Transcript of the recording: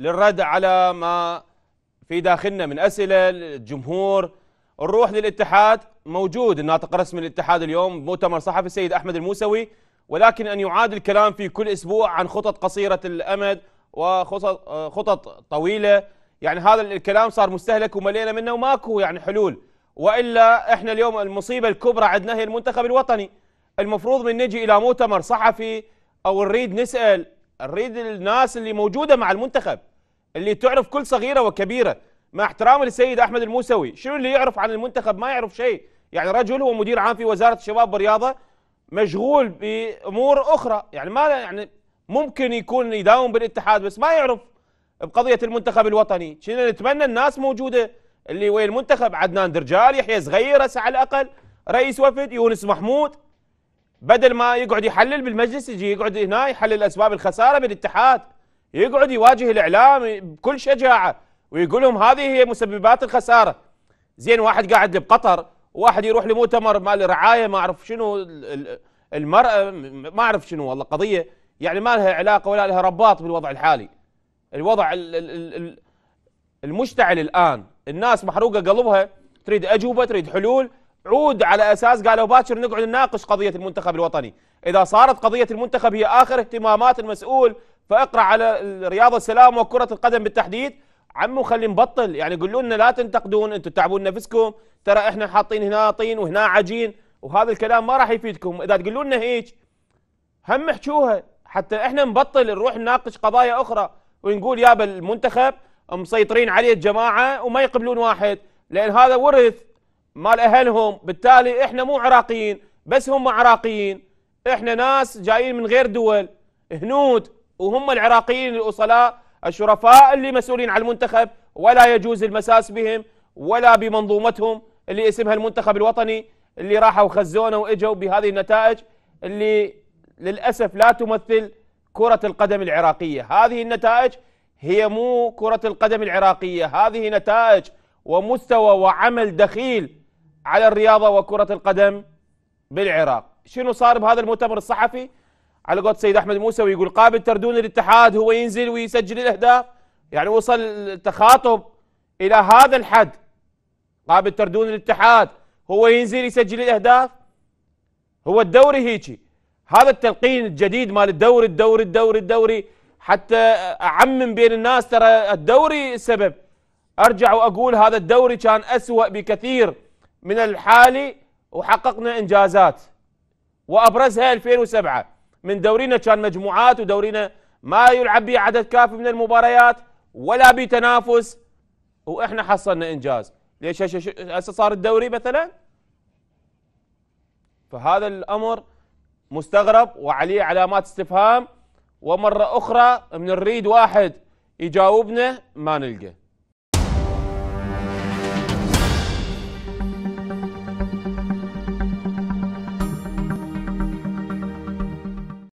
للرد على ما في داخلنا من أسئلة الجمهور نروح للاتحاد موجود الناطق الرسمي للاتحاد اليوم مؤتمر صحفي السيد أحمد الموسوي ولكن أن يعاد الكلام في كل أسبوع عن خطط قصيرة الأمد وخطط طويلة يعني هذا الكلام صار مستهلك وملينا منه وماكو يعني حلول وإلا إحنا اليوم المصيبة الكبرى عندنا هي المنتخب الوطني المفروض من نجي إلى مؤتمر صحفي أو نريد نسأل نريد الناس اللي موجودة مع المنتخب اللي تعرف كل صغيره وكبيره مع احترامي للسيد احمد الموسوي شنو اللي يعرف عن المنتخب ما يعرف شيء يعني رجل هو مدير عام في وزاره الشباب والرياضه مشغول بامور اخرى يعني ما يعني ممكن يكون يداوم بالاتحاد بس ما يعرف بقضيه المنتخب الوطني كنا نتمنى الناس موجوده اللي وين المنتخب عدنان درجال يحيى صغير على الاقل رئيس وفد يونس محمود بدل ما يقعد يحلل بالمجلس يجي يقعد هنا يحلل اسباب الخساره بالاتحاد يقعد يواجه الاعلام بكل شجاعه ويقول لهم هذه هي مسببات الخساره زين واحد قاعد بقطر واحد يروح لمؤتمر مال رعايه ما اعرف شنو المراه ما اعرف شنو والله قضيه يعني ما لها علاقه ولا لها رباط بالوضع الحالي الوضع المشتعل الان الناس محروقه قلبها تريد اجوبه تريد حلول عود على اساس قالوا باكر نقعد نناقش قضيه المنتخب الوطني، اذا صارت قضيه المنتخب هي اخر اهتمامات المسؤول فاقرا على الرياضه السلام وكره القدم بالتحديد عمو خلي نبطل يعني قولوا لنا لا تنتقدون انتم تعبون نفسكم ترى احنا حاطين هنا طين وهنا عجين وهذا الكلام ما راح يفيدكم اذا تقولوا لنا هيك هم احكوها حتى احنا نبطل نروح نناقش قضايا اخرى ونقول يا المنتخب مسيطرين عليه الجماعه وما يقبلون واحد لان هذا ورث مال اهلهم بالتالي احنا مو عراقيين بس هم عراقيين احنا ناس جايين من غير دول هنود وهم العراقيين الاصلاء الشرفاء اللي مسؤولين عن المنتخب ولا يجوز المساس بهم ولا بمنظومتهم اللي اسمها المنتخب الوطني اللي راحوا خزونه واجوا بهذه النتائج اللي للاسف لا تمثل كرة القدم العراقية، هذه النتائج هي مو كرة القدم العراقية، هذه نتائج ومستوى وعمل دخيل على الرياضة وكرة القدم بالعراق، شنو صار بهذا المؤتمر الصحفي؟ على علاقات سيد احمد موسى ويقول قابل تردون الاتحاد هو ينزل ويسجل الاهداف يعني وصل التخاطب الى هذا الحد قابل تردون الاتحاد هو ينزل يسجل الاهداف هو الدوري هيجي هذا التلقين الجديد مال الدوري الدوري الدوري الدوري حتى اعمم بين الناس ترى الدوري السبب ارجع واقول هذا الدوري كان اسوأ بكثير من الحالي وحققنا انجازات وابرزها 2007 من دورينا كان مجموعات ودورينا ما يلعب به عدد كافي من المباريات ولا بتنافس واحنا حصلنا انجاز ليش هسه صار الدوري مثلا فهذا الامر مستغرب وعليه علامات استفهام ومره اخرى من نريد واحد يجاوبنا ما نلقى